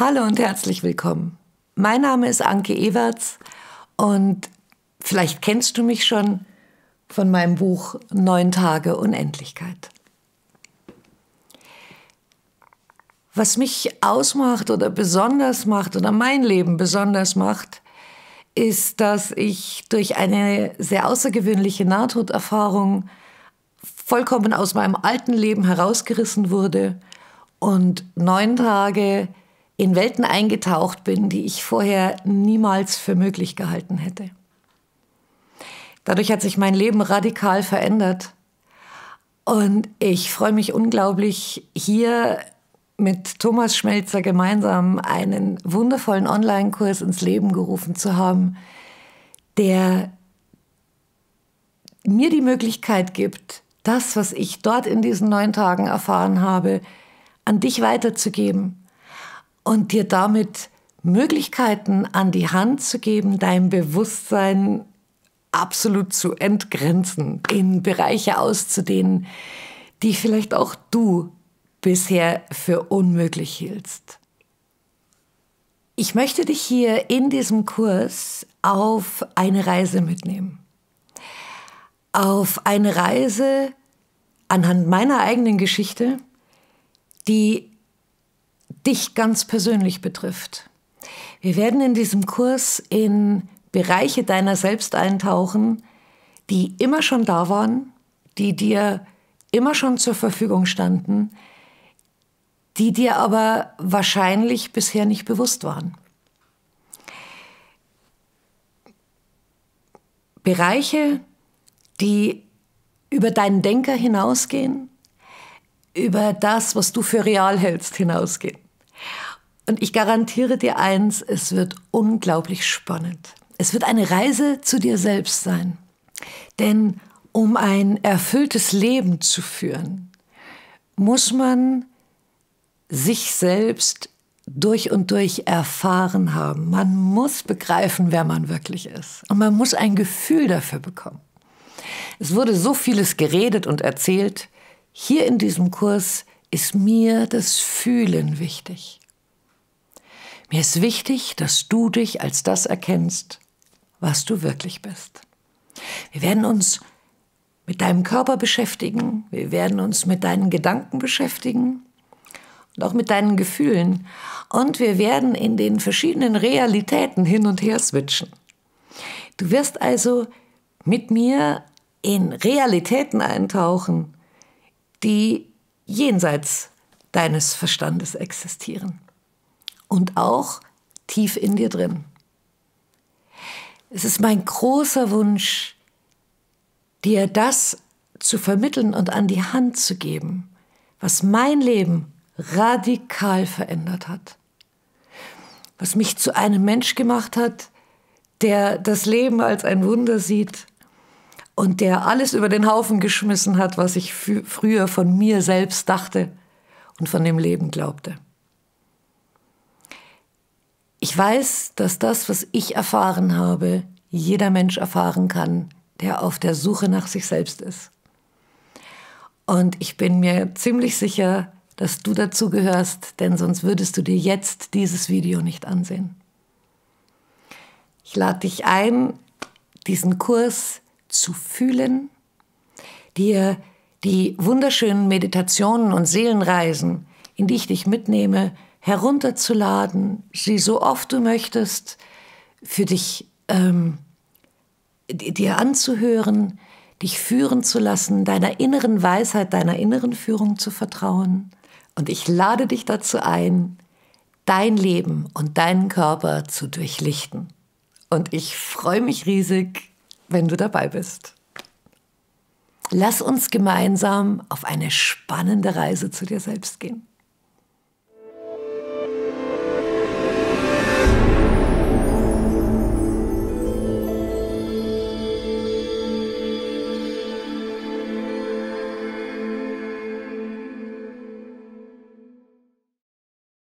Hallo und herzlich willkommen. Mein Name ist Anke Ewerts und vielleicht kennst du mich schon von meinem Buch Neun Tage Unendlichkeit. Was mich ausmacht oder besonders macht oder mein Leben besonders macht, ist, dass ich durch eine sehr außergewöhnliche Nahtoderfahrung vollkommen aus meinem alten Leben herausgerissen wurde und neun Tage in Welten eingetaucht bin, die ich vorher niemals für möglich gehalten hätte. Dadurch hat sich mein Leben radikal verändert. Und ich freue mich unglaublich, hier mit Thomas Schmelzer gemeinsam einen wundervollen Online-Kurs ins Leben gerufen zu haben, der mir die Möglichkeit gibt, das, was ich dort in diesen neun Tagen erfahren habe, an dich weiterzugeben, und dir damit Möglichkeiten an die Hand zu geben, dein Bewusstsein absolut zu entgrenzen, in Bereiche auszudehnen, die vielleicht auch du bisher für unmöglich hieltst. Ich möchte dich hier in diesem Kurs auf eine Reise mitnehmen. Auf eine Reise anhand meiner eigenen Geschichte, die dich ganz persönlich betrifft. Wir werden in diesem Kurs in Bereiche deiner selbst eintauchen, die immer schon da waren, die dir immer schon zur Verfügung standen, die dir aber wahrscheinlich bisher nicht bewusst waren. Bereiche, die über deinen Denker hinausgehen, über das, was du für real hältst, hinausgehen. Und ich garantiere dir eins, es wird unglaublich spannend. Es wird eine Reise zu dir selbst sein. Denn um ein erfülltes Leben zu führen, muss man sich selbst durch und durch erfahren haben. Man muss begreifen, wer man wirklich ist. Und man muss ein Gefühl dafür bekommen. Es wurde so vieles geredet und erzählt. Hier in diesem Kurs ist mir das Fühlen wichtig. Mir ist wichtig, dass du dich als das erkennst, was du wirklich bist. Wir werden uns mit deinem Körper beschäftigen, wir werden uns mit deinen Gedanken beschäftigen und auch mit deinen Gefühlen. Und wir werden in den verschiedenen Realitäten hin und her switchen. Du wirst also mit mir in Realitäten eintauchen, die jenseits deines Verstandes existieren und auch tief in dir drin. Es ist mein großer Wunsch, dir das zu vermitteln und an die Hand zu geben, was mein Leben radikal verändert hat, was mich zu einem Mensch gemacht hat, der das Leben als ein Wunder sieht und der alles über den Haufen geschmissen hat, was ich früher von mir selbst dachte und von dem Leben glaubte. Ich weiß, dass das, was ich erfahren habe, jeder Mensch erfahren kann, der auf der Suche nach sich selbst ist. Und ich bin mir ziemlich sicher, dass du dazu gehörst, denn sonst würdest du dir jetzt dieses Video nicht ansehen. Ich lade dich ein, diesen Kurs zu fühlen, dir die wunderschönen Meditationen und Seelenreisen, in die ich dich mitnehme, herunterzuladen, sie so oft du möchtest für dich ähm, dir anzuhören, dich führen zu lassen, deiner inneren Weisheit, deiner inneren Führung zu vertrauen. Und ich lade dich dazu ein, dein Leben und deinen Körper zu durchlichten. Und ich freue mich riesig, wenn du dabei bist. Lass uns gemeinsam auf eine spannende Reise zu dir selbst gehen.